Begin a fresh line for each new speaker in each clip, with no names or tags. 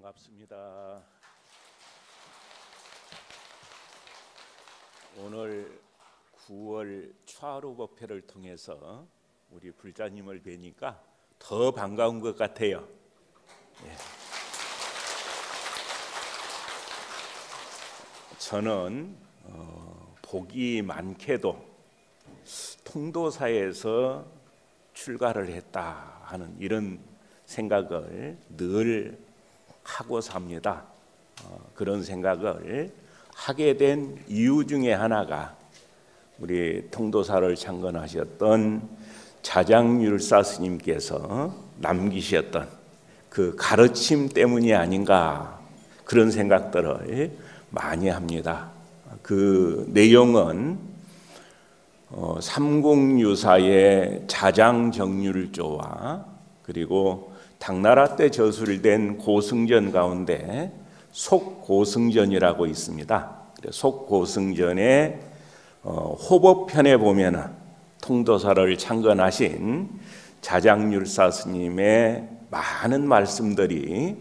반갑습니다. 오늘 9월 차로 법회를 통해서 우리 불자님을 뵈니까 더 반가운 것 같아요. 예. 저는 어, 복이 많게도 통도사에서 출가를 했다 하는 이런 생각을 늘 하고 삽니다. 어, 그런 생각을 하게 된 이유 중에 하나가 우리 통도사를 창건하셨던 자장율사 스님께서 남기셨던 그 가르침 때문이 아닌가 그런 생각들을 많이 합니다. 그 내용은 어, 삼공유사의 자장정률조와 그리고 당나라 때 저술된 고승전 가운데 속고승전이라고 있습니다. 속고승전의 어, 호법편에 보면 통도사를 창건하신 자장률사 스님의 많은 말씀들이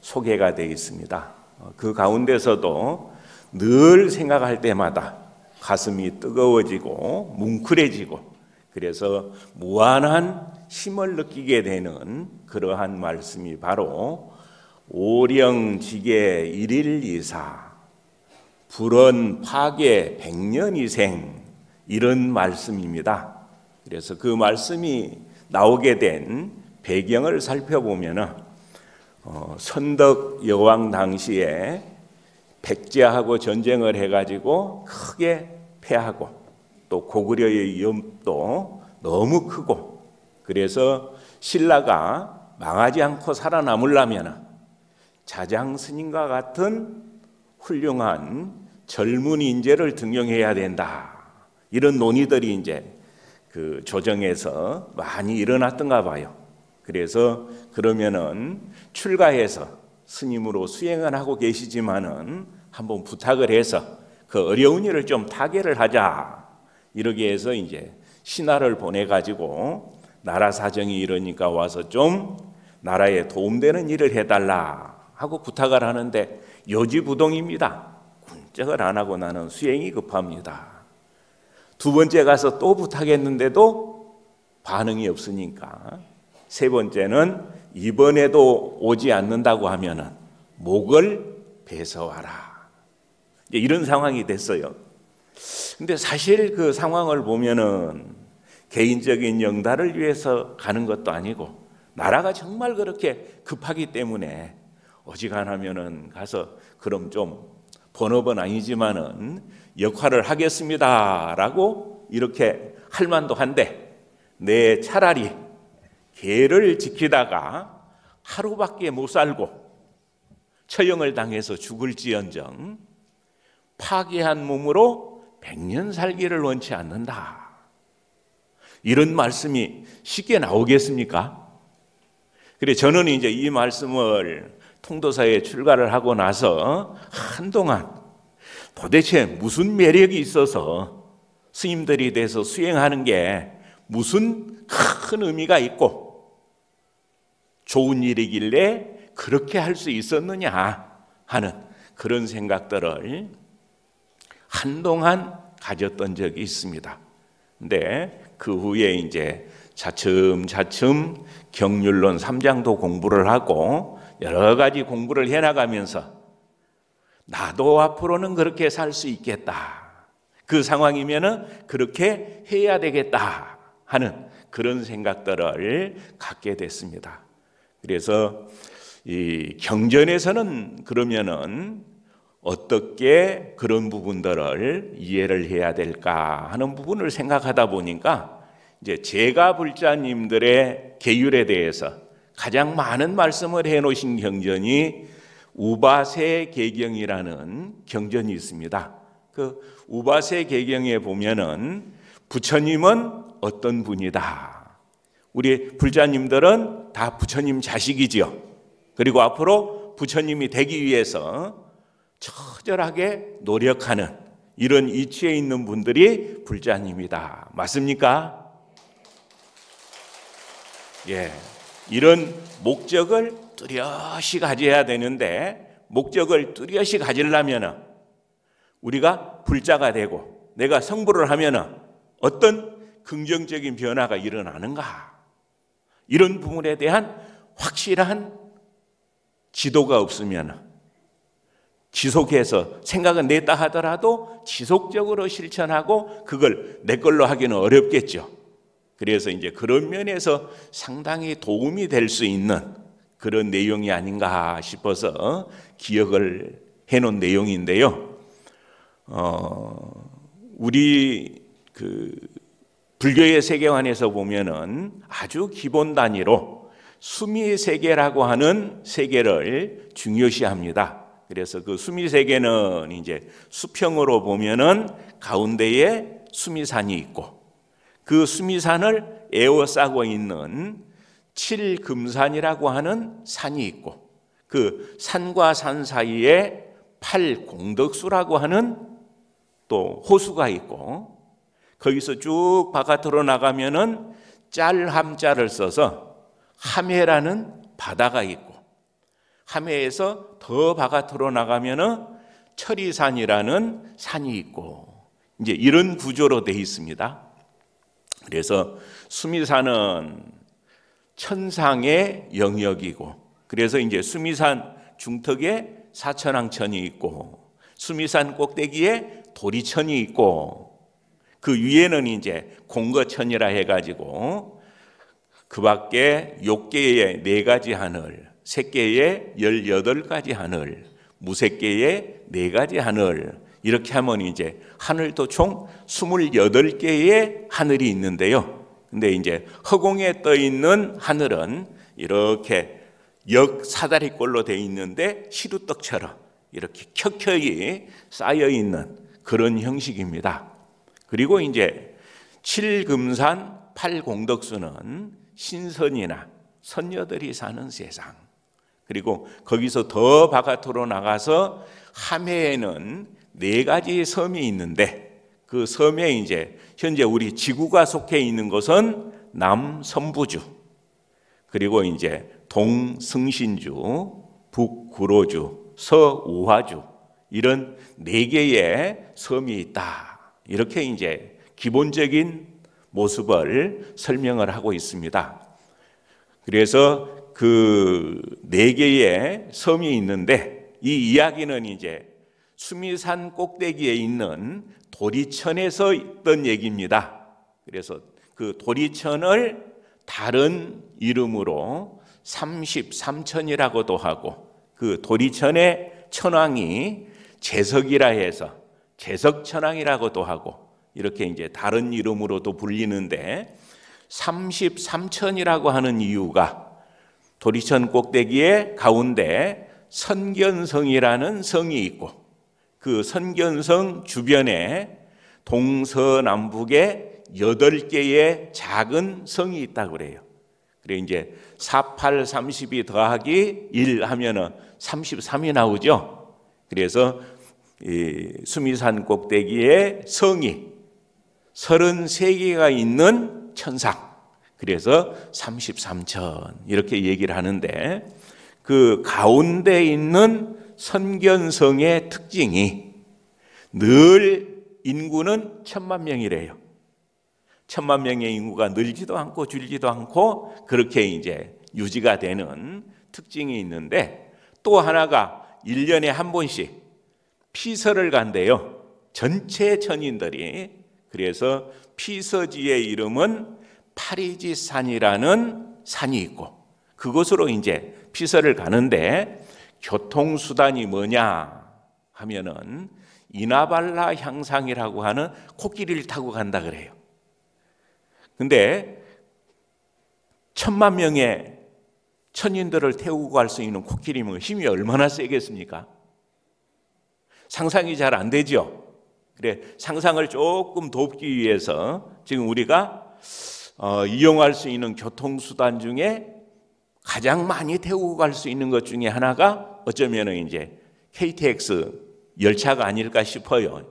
소개가 되어 있습니다. 어, 그 가운데서도 늘 생각할 때마다 가슴이 뜨거워지고 뭉클해지고 그래서 무한한 힘을 느끼게 되는 그러한 말씀이 바로 오령지계 일일이사 불언 파괴 백년이생 이런 말씀입니다. 그래서 그 말씀이 나오게 된 배경을 살펴보면 어, 선덕 여왕 당시에 백제하고 전쟁을 해가지고 크게 패하고 또 고구려의 위험도 너무 크고 그래서 신라가 망하지 않고 살아남으려면 자장 스님과 같은 훌륭한 젊은 인재를 등용해야 된다. 이런 논의들이 이제 그 조정에서 많이 일어났던가 봐요. 그래서 그러면은 출가해서 스님으로 수행을 하고 계시지만은 한번 부탁을 해서 그 어려운 일을 좀 타개를 하자. 이렇게 해서 이제 신하를 보내 가지고 나라 사정이 이러니까 와서 좀 나라에 도움되는 일을 해달라 하고 부탁을 하는데 요지부동입니다. 군적을 안 하고 나는 수행이 급합니다. 두 번째 가서 또 부탁했는데도 반응이 없으니까 세 번째는 이번에도 오지 않는다고 하면은 목을 베서와라 이런 상황이 됐어요. 근데 사실 그 상황을 보면은 개인적인 영달을 위해서 가는 것도 아니고 나라가 정말 그렇게 급하기 때문에 어지간하면은 가서 그럼 좀 번업은 아니지만은 역할을 하겠습니다라고 이렇게 할 만도 한데 내 차라리 개를 지키다가 하루밖에 못 살고 처형을 당해서 죽을지언정 파괴한 몸으로 백년 살기를 원치 않는다. 이런 말씀이 쉽게 나오겠습니까? 그래 저는 이제 이 말씀을 통도사에 출가를 하고 나서 한동안 도대체 무슨 매력이 있어서 스님들이 돼서 수행하는 게 무슨 큰 의미가 있고 좋은 일이길래 그렇게 할 수 있었느냐 하는 그런 생각들을 한동안 가졌던 적이 있습니다. 근데 네, 그 후에 이제 차츰차츰 경률론 3장도 공부를 하고 여러 가지 공부를 해나가면서 나도 앞으로는 그렇게 살 수 있겠다. 그 상황이면은 그렇게 해야 되겠다 하는 그런 생각들을 갖게 됐습니다. 그래서 이 경전에서는 그러면은 어떻게 그런 부분들을 이해를 해야 될까 하는 부분을 생각하다 보니까 이제 제가 불자님들의 계율에 대해서 가장 많은 말씀을 해 놓으신 경전이 우바세 개경이라는 경전이 있습니다. 그 우바세 개경에 보면은 부처님은 어떤 분이다. 우리 불자님들은 다 부처님 자식이지요. 그리고 앞으로 부처님이 되기 위해서 처절하게 노력하는 이런 이치에 있는 분들이 불자입니다. 맞습니까? 예. 이런 목적을 뚜렷이 가져야 되는데 목적을 뚜렷이 가지려면 우리가 불자가 되고 내가 성불을 하면 어떤 긍정적인 변화가 일어나는가 이런 부분에 대한 확실한 지도가 없으면 지속해서 생각은 냈다 하더라도 지속적으로 실천하고 그걸 내 걸로 하기는 어렵겠죠. 그래서 이제 그런 면에서 상당히 도움이 될 수 있는 그런 내용이 아닌가 싶어서 기억을 해놓은 내용인데요. 어, 우리 그 불교의 세계관에서 보면은 아주 기본 단위로 수미의 세계라고 하는 세계를 중요시합니다. 그래서 그 수미세계는 이제 수평으로 보면은 가운데에 수미산이 있고 그 수미산을 에워싸고 있는 칠금산이라고 하는 산이 있고 그 산과 산 사이에 팔공덕수라고 하는 또 호수가 있고 거기서 쭉 바깥으로 나가면은 짤함자를 써서 함해라는 바다가 있고 함해에서 더 바깥으로 나가면은 철이산이라는 산이 있고 이제 이런 구조로 돼 있습니다. 그래서 수미산은 천상의 영역이고 그래서 이제 수미산 중턱에 사천왕천이 있고 수미산 꼭대기에 도리천이 있고 그 위에는 이제 공거천이라 해가지고 그 밖에 욕계의 네 가지 하늘 새끼의 18가지 하늘, 무새끼의 4가지 하늘, 이렇게 하면 이제 하늘도 총 28개의 하늘이 있는데요. 근데 이제 허공에 떠 있는 하늘은 이렇게 역 사다리꼴로 되어 있는데 시루떡처럼 이렇게 켜켜이 쌓여 있는 그런 형식입니다. 그리고 이제 칠금산 팔공덕수는 신선이나 선녀들이 사는 세상 그리고 거기서 더 바깥으로 나가서 함해에는 네 가지 섬이 있는데 그 섬에 이제 현재 우리 지구가 속해 있는 것은 남선부주 그리고 이제 동승신주, 북구로주, 서우화주 이런 네 개의 섬이 있다. 이렇게 이제 기본적인 모습을 설명을 하고 있습니다. 그래서 그네 개의 섬이 있는데 이 이야기는 이제 수미산 꼭대기에 있는 도리천에서 있던 얘기입니다. 그래서 그 도리천을 다른 이름으로 33천이라고도 하고 그 도리천의 천왕이 재석이라 해서 재석천왕이라고도 하고 이렇게 이제 다른 이름으로도 불리는데 33천이라고 하는 이유가 도리천 꼭대기의 가운데 선견성이라는 성이 있고 그 선견성 주변에 동서남북에 여덟 개의 작은 성이 있다고 그래요. 그래 이제 4, 8, 30이 더하기 1 하면은 33이 나오죠. 그래서 수미산 꼭대기에 성이 33개가 있는 천상 그래서 33천 이렇게 얘기를 하는데 그 가운데 있는 선견성의 특징이 늘 인구는 천만 명이래요. 천만 명의 인구가 늘지도 않고 줄지도 않고 그렇게 이제 유지가 되는 특징이 있는데 또 하나가 1년에 한 번씩 피서를 간대요. 전체 천인들이. 그래서 피서지의 이름은 파리지 산이라는 산이 있고 그곳으로 이제 피서를 가는데 교통수단이 뭐냐 하면은 이나발라 향상이라고 하는 코끼리를 타고 간다 그래요. 근데 천만 명의 천인들을 태우고 갈 수 있는 코끼리면 뭐 힘이 얼마나 세겠습니까? 상상이 잘 안 되죠. 그래 상상을 조금 돕기 위해서 지금 우리가 어, 이용할 수 있는 교통수단 중에 가장 많이 태우고 갈 수 있는 것 중에 하나가 어쩌면 이제 KTX 열차가 아닐까 싶어요.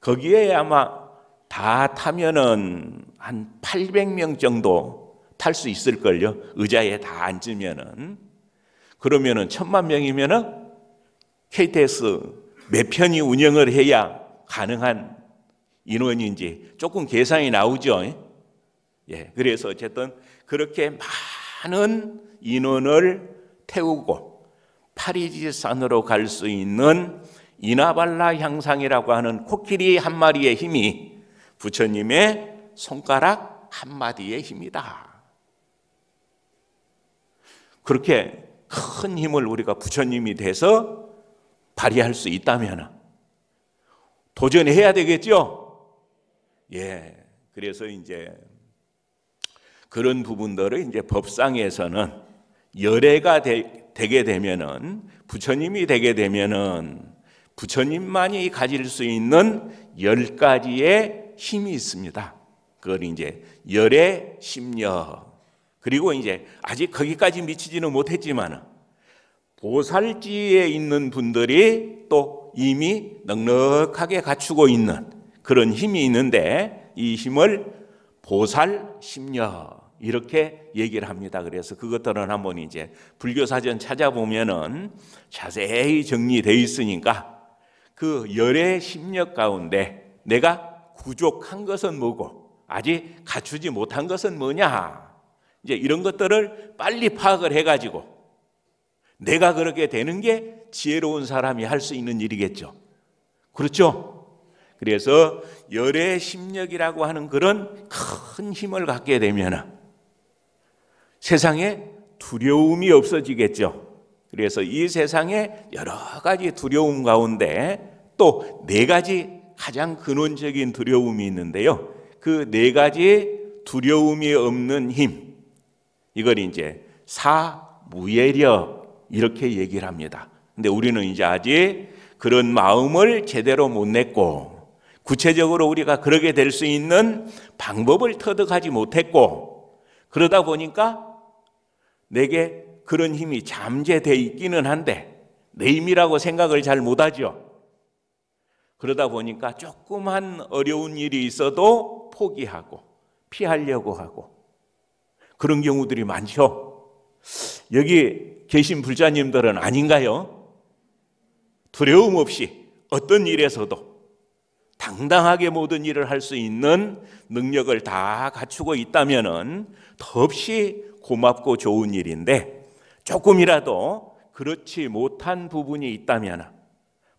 거기에 아마 다 타면은 한 800명 정도 탈 수 있을걸요. 의자에 다 앉으면은. 그러면은 천만 명이면은 KTX 몇 편이 운영을 해야 가능한 인원인지 조금 계산이 나오죠. 예, 그래서 어쨌든 그렇게 많은 인원을 태우고 파리지산으로 갈 수 있는 이나발라 향상이라고 하는 코끼리 한 마리의 힘이 부처님의 손가락 한 마디의 힘이다. 그렇게 큰 힘을 우리가 부처님이 돼서 발휘할 수 있다면 도전해야 되겠죠? 예. 그래서 이제 그런 부분들을 이제 법상에서는 열애가 되, 게 되면은 부처님이 되게 되면은 부처님만이 가질 수 있는 열 가지의 힘이 있습니다. 그걸 이제 열의 심력 그리고 이제 아직 거기까지 미치지는 못했지만 보살지에 있는 분들이 또 이미 넉넉하게 갖추고 있는 그런 힘이 있는데 이 힘을 보살 심력 이렇게 얘기를 합니다. 그래서 그것들은 한번 이제 불교 사전 찾아보면은 자세히 정리되어 있으니까 그 열의 심력 가운데 내가 구족한 것은 뭐고 아직 갖추지 못한 것은 뭐냐 이제 이런 것들을 빨리 파악을 해가지고 내가 그렇게 되는 게 지혜로운 사람이 할 수 있는 일이겠죠. 그렇죠? 그래서 열의 심력이라고 하는 그런 큰 힘을 갖게 되면 세상에 두려움이 없어지겠죠. 그래서 이 세상에 여러 가지 두려움 가운데 또 네 가지 가장 근원적인 두려움이 있는데요. 그 네 가지 두려움이 없는 힘. 이걸 이제 사무예력 이렇게 얘기를 합니다. 근데 우리는 이제 아직 그런 마음을 제대로 못 냈고 구체적으로 우리가 그러게 될 수 있는 방법을 터득하지 못했고 그러다 보니까 내게 그런 힘이 잠재되어 있기는 한데 내 힘이라고 생각을 잘 못하죠. 그러다 보니까 조그만 어려운 일이 있어도 포기하고 피하려고 하고 그런 경우들이 많죠. 여기 계신 불자님들은 아닌가요? 두려움 없이 어떤 일에서도 당당하게 모든 일을 할 수 있는 능력을 다 갖추고 있다면 더없이 고맙고 좋은 일인데 조금이라도 그렇지 못한 부분이 있다면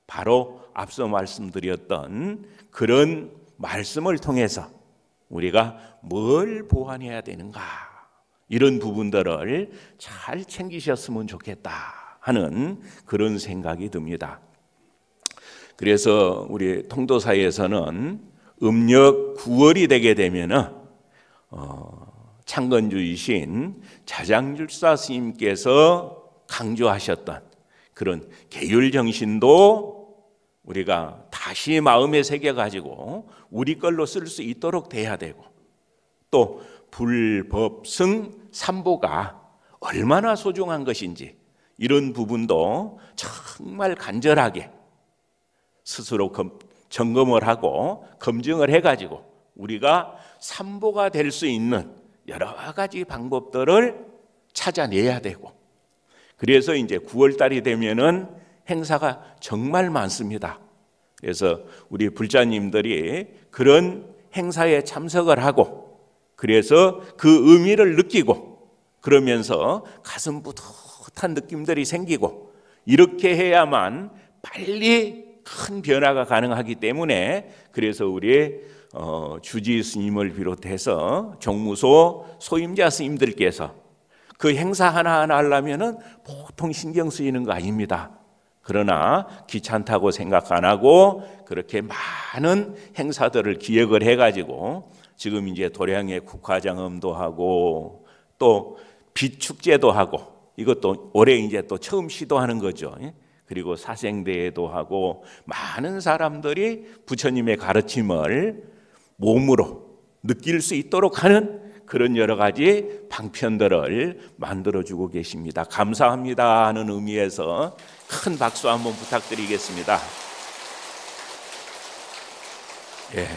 바로 앞서 말씀드렸던 그런 말씀을 통해서 우리가 뭘 보완해야 되는가 이런 부분들을 잘 챙기셨으면 좋겠다 하는 그런 생각이 듭니다. 그래서 우리 통도사에서는 음력 9월이 되게 되면은 어, 창건주이신 자장율사 스님께서 강조하셨던 그런 계율 정신도 우리가 다시 마음에 새겨 가지고 우리 걸로 쓸 수 있도록 돼야 되고 또 불법승 삼보가 얼마나 소중한 것인지 이런 부분도 정말 간절하게 스스로 검, 점검을 하고 검증을 해 가지고 우리가 삼보가 될 수 있는 여러 가지 방법들을 찾아내야 되고 그래서 이제 9월 달이 되면은 행사가 정말 많습니다. 그래서 우리 불자님들이 그런 행사에 참석을 하고 그래서 그 의미를 느끼고 그러면서 가슴 뿌듯한 느낌들이 생기고 이렇게 해야만 빨리 큰 변화가 가능하기 때문에 그래서 우리 어, 주지 스님을 비롯해서 종무소 소임자 스님들께서 그 행사 하나하나 하려면 보통 신경 쓰이는 거 아닙니다. 그러나 귀찮다고 생각 안 하고 그렇게 많은 행사들을 기획을 해가지고 지금 이제 도량의 국화장음도 하고 또 비축제도 하고 이것도 올해 이제 또 처음 시도하는 거죠. 예? 그리고 사생대회도 하고 많은 사람들이 부처님의 가르침을 몸으로 느낄 수 있도록 하는 그런 여러 가지 방편들을 만들어주고 계십니다. 감사합니다 하는 의미에서 큰 박수 한번 부탁드리겠습니다. 예.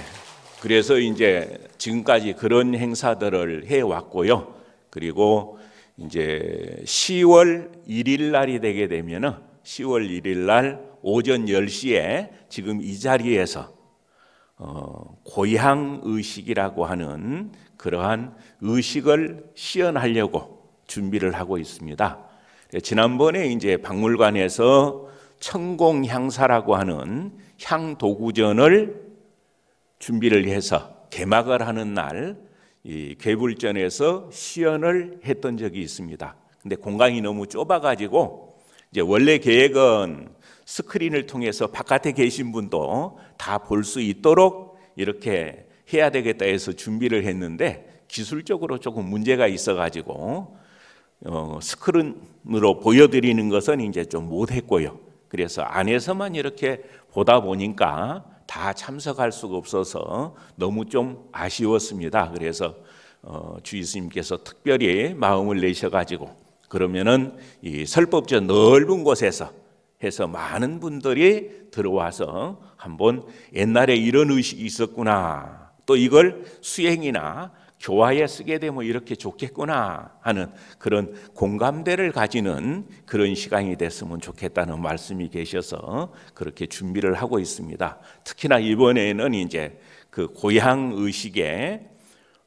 그래서 이제 지금까지 그런 행사들을 해왔고요. 그리고 이제 10월 1일 날이 되게 되면 10월 1일 날 오전 10시에 지금 이 자리에서 어, 고향 의식이라고 하는 그러한 의식을 시연하려고 준비를 하고 있습니다. 예, 지난번에 이제 박물관에서 천공향사라고 하는 향도구전을 준비를 해서 개막을 하는 날이 괴불전에서 시연을 했던 적이 있습니다. 근데 공간이 너무 좁아가지고 이제 원래 계획은 스크린을 통해서 바깥에 계신 분도 다 볼 수 있도록 이렇게 해야 되겠다 해서 준비를 했는데 기술적으로 조금 문제가 있어가지고 어, 스크린으로 보여드리는 것은 이제 좀 못했고요. 그래서 안에서만 이렇게 보다 보니까 다 참석할 수가 없어서 너무 좀 아쉬웠습니다. 그래서 어, 주이수님께서 특별히 마음을 내셔가지고 그러면은 이 설법전 넓은 곳에서 해서 많은 분들이 들어와서 한번 옛날에 이런 의식이 있었구나. 또 이걸 수행이나 교화에 쓰게 되면 이렇게 좋겠구나 하는 그런 공감대를 가지는 그런 시간이 됐으면 좋겠다는 말씀이 계셔서 그렇게 준비를 하고 있습니다. 특히나 이번에는 이제 그 고향 의식에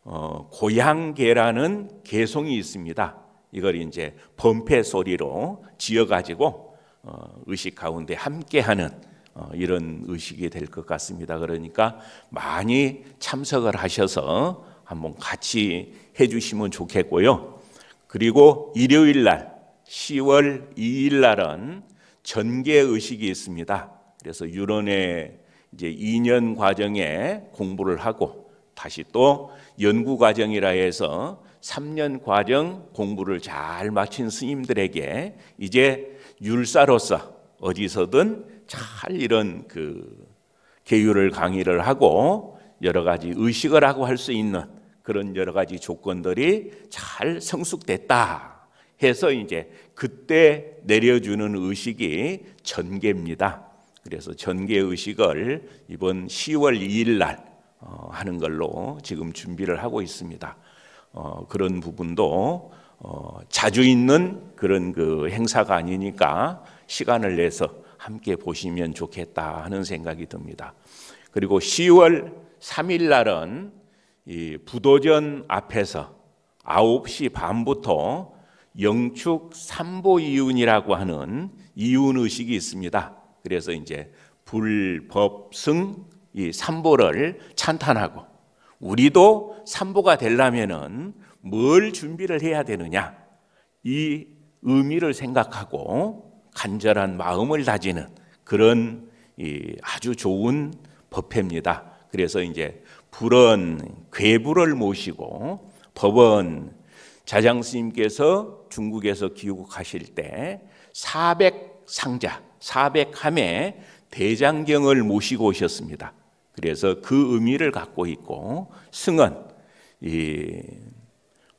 어, 고향계라는 개송이 있습니다. 이걸 이제 범패 소리로 지어가지고 어, 의식 가운데 함께하는 어, 이런 의식이 될 것 같습니다. 그러니까 많이 참석을 하셔서 한번 같이 해주시면 좋겠고요. 그리고 일요일 날 10월 2일 날은 전개 의식이 있습니다. 그래서 유론의 이제 2년 과정에 공부를 하고 다시 또 연구 과정이라 해서 3년 과정 공부를 잘 마친 스님들에게 이제 율사로서 어디서든 잘 이런 그 계율을 강의를 하고 여러 가지 의식을 하고 할 수 있는 그런 여러 가지 조건들이 잘 성숙됐다 해서 이제 그때 내려주는 의식이 전개입니다. 그래서 전개 의식을 이번 10월 2일 날 어, 하는 걸로 지금 준비를 하고 있습니다. 어, 그런 부분도 어, 자주 있는 그런 그 행사가 아니니까 시간을 내서 함께 보시면 좋겠다 하는 생각이 듭니다. 그리고 10월 3일 날은 이 부도전 앞에서 9시 반부터 영축 삼보 이윤이라고 하는 이윤 의식이 있습니다. 그래서 이제 불법승 이 삼보를 찬탄하고 우리도 삼보가 되려면은 뭘 준비를 해야 되느냐 이 의미를 생각하고 간절한 마음을 다지는 그런 아주 좋은 법회입니다. 그래서 이제 불은 괴부를 모시고 법원 자장 스님께서 중국에서 귀국하실 때 400상자, 400함의 대장경을 모시고 오셨습니다. 그래서 그 의미를 갖고 있고 승은 이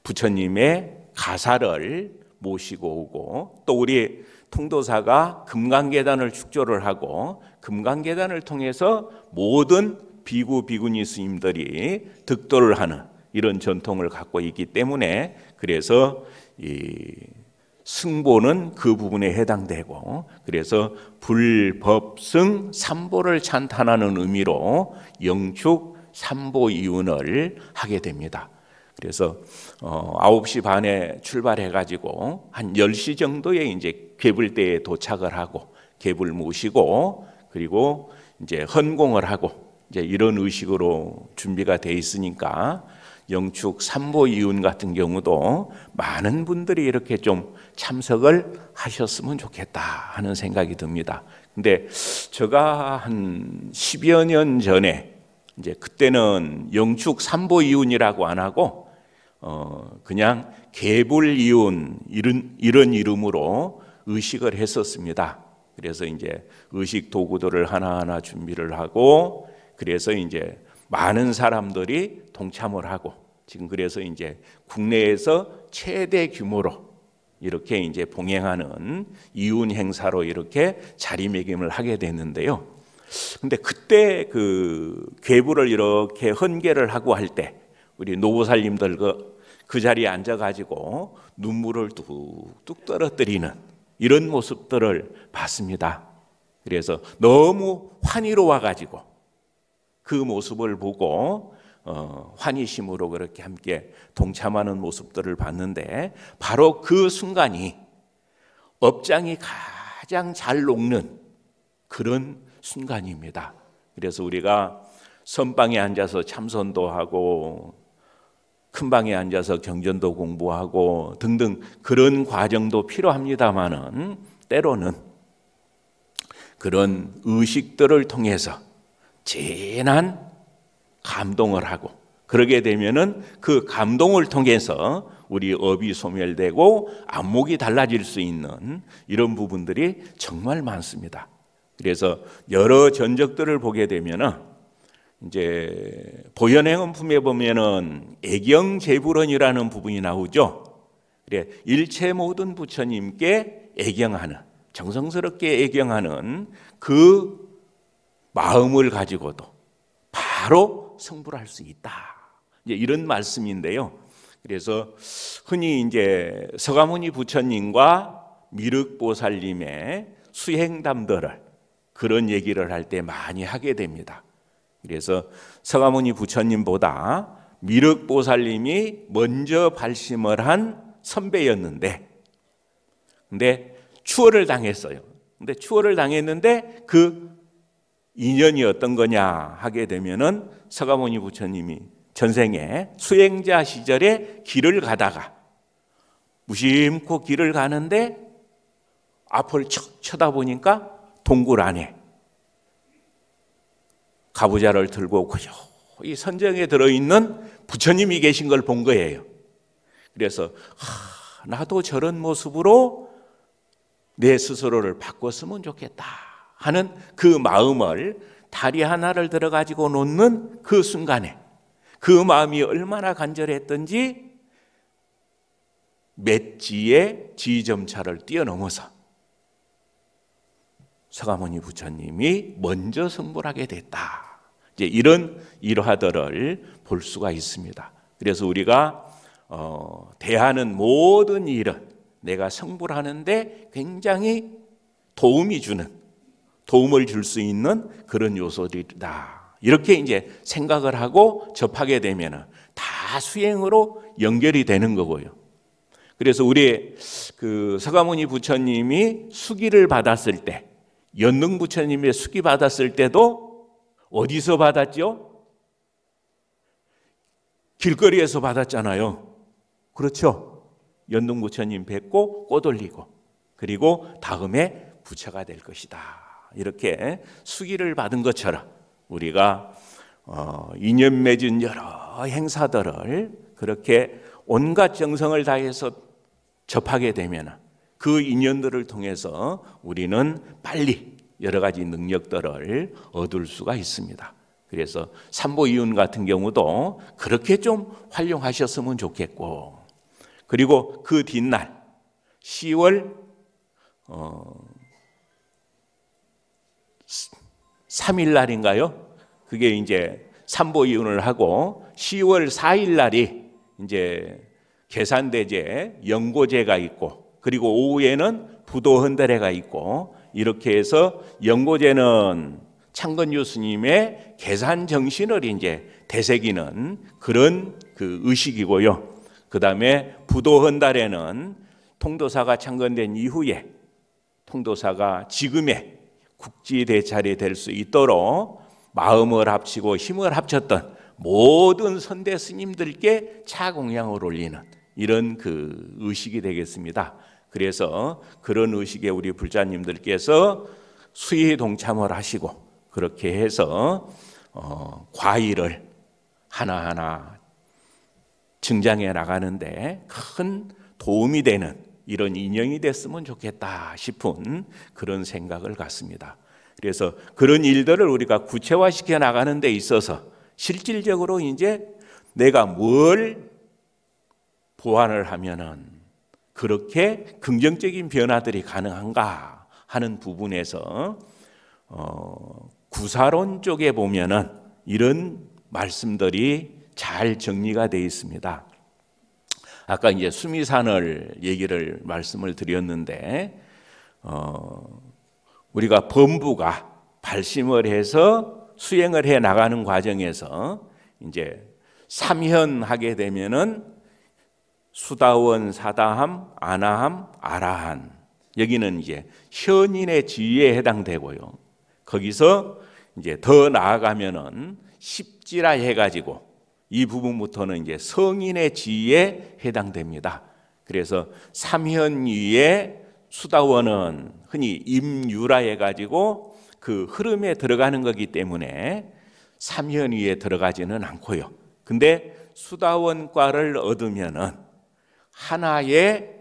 부처님의 가사를 모시고 오고 또 우리 통도사가 금강계단을 축조를 하고 금강계단을 통해서 모든 비구 비구니 스님들이 득도를 하는 이런 전통을 갖고 있기 때문에 그래서 이 승보는 그 부분에 해당되고 그래서 불법승 삼보를 찬탄하는 의미로 영축 삼보 이운을 하게 됩니다. 그래서 어 9시 반에 출발해 가지고 한 10시 정도에 이제 궤불대에 도착을 하고 궤불 모시고 그리고 이제 헌공을 하고 이제 이런 의식으로 준비가 돼 있으니까 영축 삼보 이윤 같은 경우도 많은 분들이 이렇게 좀 참석을 하셨으면 좋겠다 하는 생각이 듭니다. 근데 제가 한1여년 0 전에 이제 그때는 영축 삼보 이윤이라고 안 하고 어 그냥 개불 이혼 이런 이런 이름으로 의식을 했었습니다. 그래서 이제 의식 도구들을 하나하나 준비를 하고 그래서 이제 많은 사람들이 동참을 하고 지금 그래서 이제 국내에서 최대 규모로 이렇게 이제 봉행하는 이윤 행사로 이렇게 자리매김을 하게 됐는데요. 근데 그때 그 괴부를 이렇게 헌계를 하고 할때 우리 노보살님들 그, 그 자리에 앉아가지고 눈물을 뚝뚝 떨어뜨리는 이런 모습들을 봤습니다. 그래서 너무 환희로워가지고 그 모습을 보고 어, 환희심으로 그렇게 함께 동참하는 모습들을 봤는데 바로 그 순간이 업장이 가장 잘 녹는 그런 순간입니다. 그래서 우리가 선방에 앉아서 참선도 하고 큰 방에 앉아서 경전도 공부하고 등등 그런 과정도 필요합니다만은 때로는 그런 의식들을 통해서 진한 감동을 하고 그러게 되면은 그 감동을 통해서 우리 업이 소멸되고 안목이 달라질 수 있는 이런 부분들이 정말 많습니다. 그래서 여러 전적들을 보게 되면은 이제 보현행음품에 보면은 애경 제불원이라는 부분이 나오죠. 그래 일체 모든 부처님께 애경하는 정성스럽게 애경하는 그 마음을 가지고도 바로 성불 할수 있다. 이제 이런 말씀인데요. 그래서 흔히 이제 서가모니 부처님과 미륵보살님의 수행담들을 그런 얘기를 할 때 많이 하게 됩니다. 그래서 서가모니 부처님보다 미륵보살님이 먼저 발심을 한 선배였는데, 근데 추월을 당했어요. 근데 추월을 당했는데 그 인연이 어떤 거냐 하게 되면은 서가모니 부처님이 전생에 수행자 시절에 길을 가다가 무심코 길을 가는데 앞을 쳐, 쳐다보니까 동굴 안에 가부좌를 들고 고요히 선정에 들어있는 부처님이 계신 걸 본 거예요. 그래서 하, 나도 저런 모습으로 내 스스로를 바꿨으면 좋겠다 하는 그 마음을 다리 하나를 들어가지고 놓는 그 순간에 그 마음이 얼마나 간절했던지 맷지의 지점차를 뛰어넘어서 서가모니 부처님이 먼저 성불하게 됐다. 이제 이런 일화들을 볼 수가 있습니다. 그래서 우리가 어, 대하는 모든 일은 내가 성불하는데 굉장히 도움이 주는 도움을 줄 수 있는 그런 요소들이다. 이렇게 이제 생각을 하고 접하게 되면다 수행으로 연결이 되는 거고요. 그래서 우리 그 서가모니 부처님이 수기를 받았을 때 연능 부처님의 수기 받았을 때도 어디서 받았죠? 길거리에서 받았잖아요. 그렇죠? 연능 부처님 뵙고 꼬돌리고 그리고 다음에 부처가 될 것이다. 이렇게 수기를 받은 것처럼 우리가 어, 인연 맺은 여러 행사들을 그렇게 온갖 정성을 다해서 접하게 되면 은그 인연들을 통해서 우리는 빨리 여러 가지 능력들을 얻을 수가 있습니다. 그래서 삼보 이윤 같은 경우도 그렇게 좀 활용하셨으면 좋겠고 그리고 그 뒷날 10월 어 3일 날인가요? 그게 이제 삼보 이윤을 하고 10월 4일 날이 이제 계산대제, 연고제가 있고 그리고 오후에는 부도 헌달회가 있고 이렇게 해서 연고제는 창건 교수님의 계산 정신을 이제 되새기는 그런 그 의식이고요. 그 다음에 부도 헌달에는 통도사가 창건된 이후에 통도사가 지금의 국지 대찰이 될 수 있도록 마음을 합치고 힘을 합쳤던 모든 선대 스님들께 차공양을 올리는 이런 그 의식이 되겠습니다. 그래서 그런 의식에 우리 불자님들께서 수의 동참을 하시고 그렇게 해서 어, 과일을 하나하나 증장해 나가는데 큰 도움이 되는 이런 인형이 됐으면 좋겠다 싶은 그런 생각을 갖습니다. 그래서 그런 일들을 우리가 구체화시켜 나가는 데 있어서 실질적으로 이제 내가 뭘 보완을 하면은 그렇게 긍정적인 변화들이 가능한가 하는 부분에서 어, 구사론 쪽에 보면은 이런 말씀들이 잘 정리가 되어 있습니다. 아까 이제 수미산을 얘기를 말씀을 드렸는데 어, 우리가 범부가 발심을 해서 수행을 해 나가는 과정에서 이제 삼현하게 되면은 수다원, 사다함, 아나함, 아라한. 여기는 이제 현인의 지위에 해당되고요. 거기서 이제 더 나아가면은 십지라 해가지고 이 부분부터는 이제 성인의 지위에 해당됩니다. 그래서 삼현위의 수다원은 흔히 임유라 해가지고 그 흐름에 들어가는 거기 때문에 삼현위에 들어가지는 않고요. 근데 수다원과를 얻으면은 하나의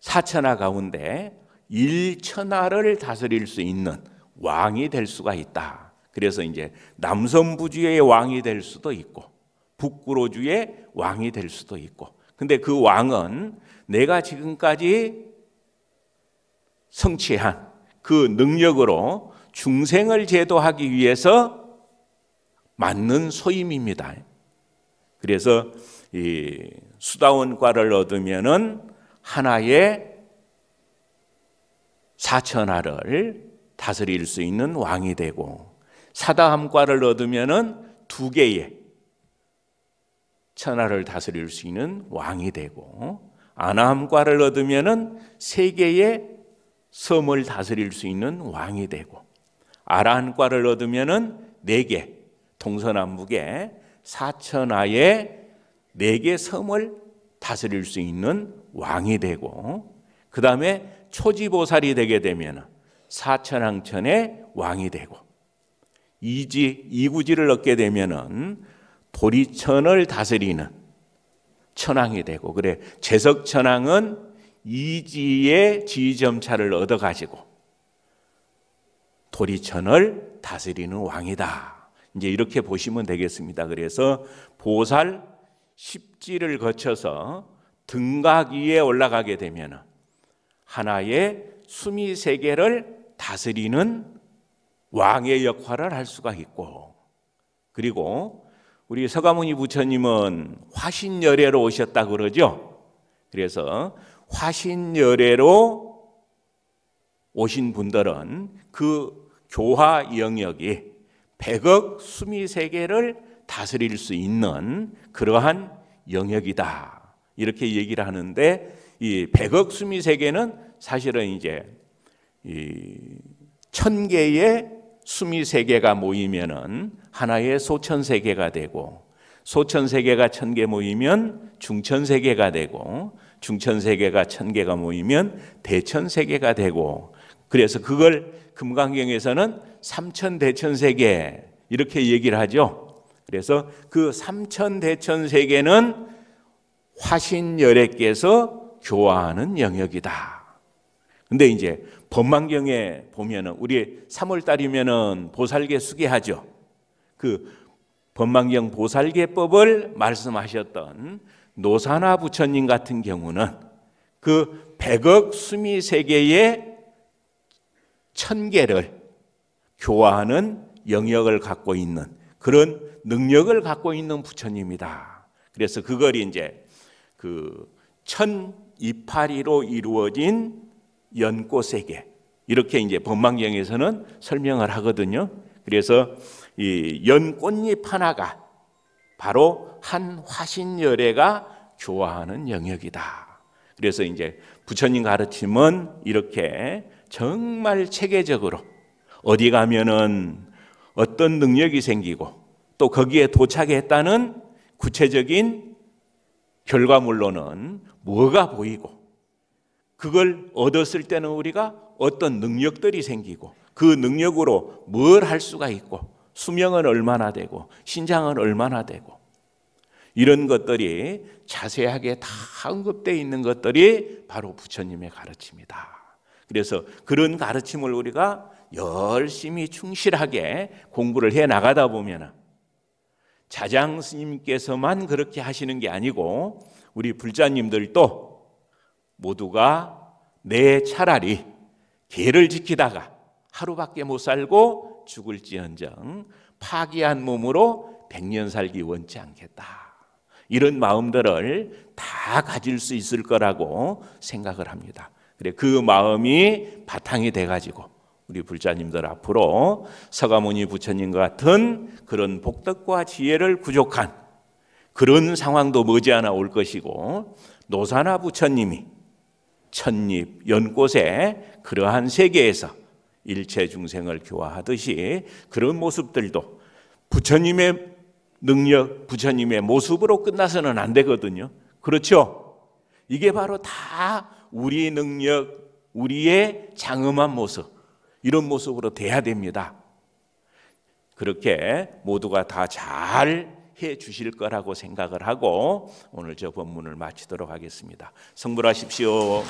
사천하 가운데 일천하를 다스릴 수 있는 왕이 될 수가 있다. 그래서 이제 남선부주의 왕이 될 수도 있고 북구로주의 왕이 될 수도 있고. 근데 그 왕은 내가 지금까지 성취한 그 능력으로 중생을 제도하기 위해서 맞는 소임입니다. 그래서 이 수다원과를 얻으면은 하나의 사천하를 다스릴 수 있는 왕이 되고 사다함과를 얻으면은 두 개의 천하를 다스릴 수 있는 왕이 되고 아나함과를 얻으면은 세 개의 섬을 다스릴 수 있는 왕이 되고 아란과를 라 얻으면은 네 개 동서남북의 사천하의 네개 섬을 다스릴 수 있는 왕이 되고 그 다음에 초지보살이 되게 되면 사천왕천의 왕이 되고 이지 이구지를 얻게 되면은 도리천을 다스리는 천왕이 되고 그래 재석천왕은 이지의 지점차를 얻어 가지고 도리천을 다스리는 왕이다. 이제 이렇게 보시면 되겠습니다. 그래서 보살 십지를 거쳐서 등각 위에 올라가게 되면 하나의 수미 세계를 다스리는 왕의 역할을 할 수가 있고 그리고 우리 서가모니 부처님은 화신열애로 오셨다 그러죠. 그래서 화신열애로 오신 분들은 그 교화 영역이 백억 수미 세계를 다스릴 수 있는 그러한 영역이다. 이렇게 얘기를 하는데 이백억 수미 세계는 사실은 이제 이천 개의 수미 세계가 모이면은 하나의 소천 세계가 되고 소천 세계가 천 개 모이면 중천 세계가 되고 중천 세계가 천 개가 모이면 대천 세계가 되고 그래서 그걸 금강경에서는 삼천 대천 세계 이렇게 얘기를 하죠. 그래서 그 삼천 대천 세계는 화신열애께서 교화하는 영역이다. 근데 이제 법망경에 보면은 우리 3월 달이면은 보살계 수계하죠. 그 법망경 보살계법을 말씀하셨던 노사나 부처님 같은 경우는 그1억 수미 세계의 천 개를 교화하는 영역을 갖고 있는 그런 능력을 갖고 있는 부처님이다. 그래서 그걸 이제 그 천이파리로 이루어진 연꽃 세계 이렇게 이제 법망경에서는 설명을 하거든요. 그래서 이 연꽃잎 하나가 바로 한 화신열애가 좋아하는 영역이다. 그래서 이제 부처님 가르침은 이렇게 정말 체계적으로 어디 가면은 어떤 능력이 생기고 또 거기에 도착했다는 구체적인 결과물로는 뭐가 보이고 그걸 얻었을 때는 우리가 어떤 능력들이 생기고 그 능력으로 뭘 할 수가 있고 수명은 얼마나 되고 신장은 얼마나 되고 이런 것들이 자세하게 다 언급되어 있는 것들이 바로 부처님의 가르침이다. 그래서 그런 가르침을 우리가 열심히 충실하게 공부를 해 나가다 보면 은 자장 스님께서만 그렇게 하시는 게 아니고 우리 불자님들도 모두가 내 차라리 개를 지키다가 하루밖에 못 살고 죽을지언정 파기한 몸으로 백년 살기 원치 않겠다. 이런 마음들을 다 가질 수 있을 거라고 생각을 합니다. 그래 그 마음이 바탕이 돼 가지고 우리 불자님들 앞으로 사가모니 부처님 같은 그런 복덕과 지혜를 구족한 그런 상황도 머지않아 올 것이고 노사나 부처님이 천잎 연꽃에 그러한 세계에서 일체 중생을 교화하듯이 그런 모습들도 부처님의 능력, 부처님의 모습으로 끝나서는 안 되거든요. 그렇죠? 이게 바로 다 우리 능력, 우리의 장엄한 모습, 이런 모습으로 돼야 됩니다. 그렇게 모두가 다 잘 해 주실 거라고 생각을 하고 오늘 저 본문을 마치도록 하겠습니다. 성불하십시오.